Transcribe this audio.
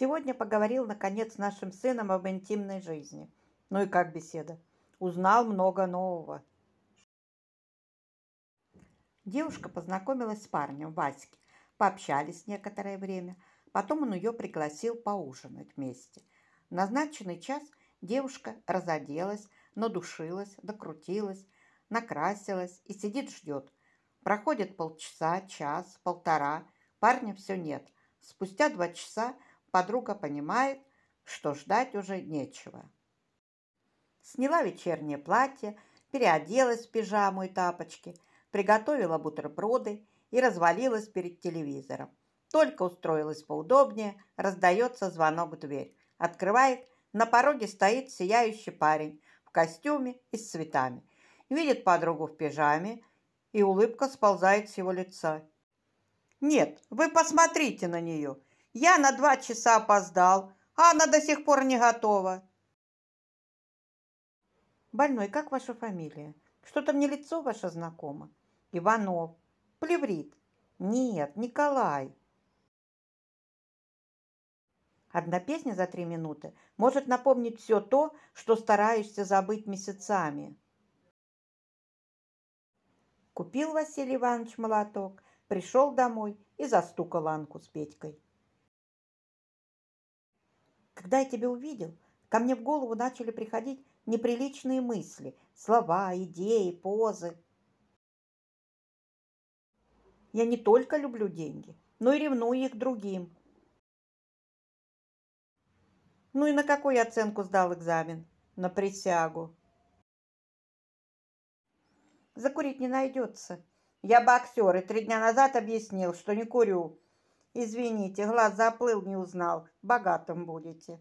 Сегодня поговорил, наконец, с нашим сыном об интимной жизни. Ну и как беседа? Узнал много нового. Девушка познакомилась с парнем Васьки. Пообщались некоторое время. Потом он ее пригласил поужинать вместе. В назначенный час девушка разоделась, надушилась, докрутилась, накрасилась и сидит ждет. Проходит полчаса, час, полтора. Парня все нет. Спустя два часа – Подруга понимает, что ждать уже нечего. Сняла вечернее платье, переоделась в пижаму и тапочки, приготовила бутерброды и развалилась перед телевизором. Только устроилась поудобнее, раздается звонок в дверь. Открывает, на пороге стоит сияющий парень в костюме и с цветами. Видит подругу в пижаме, и улыбка сползает с его лица. «Нет, вы посмотрите на нее!» Я на два часа опоздал, а она до сих пор не готова. Больной, как ваша фамилия? Что-то мне лицо ваше знакомо. Иванов. Плеврит. Нет, Николай. Одна песня за три минуты может напомнить все то, что стараешься забыть месяцами. Купил Василий Иванович молоток, пришел домой и застукал Анку с Петькой. Когда я тебя увидел, ко мне в голову начали приходить неприличные мысли, слова, идеи, позы. Я не только люблю деньги, но и ревную их другим. Ну и на какую оценку сдал экзамен? На присягу. Закурить не найдется. Я боксер и три дня назад объяснил, что не курю. Извините, глаз заплыл, не узнал. Богатым будете.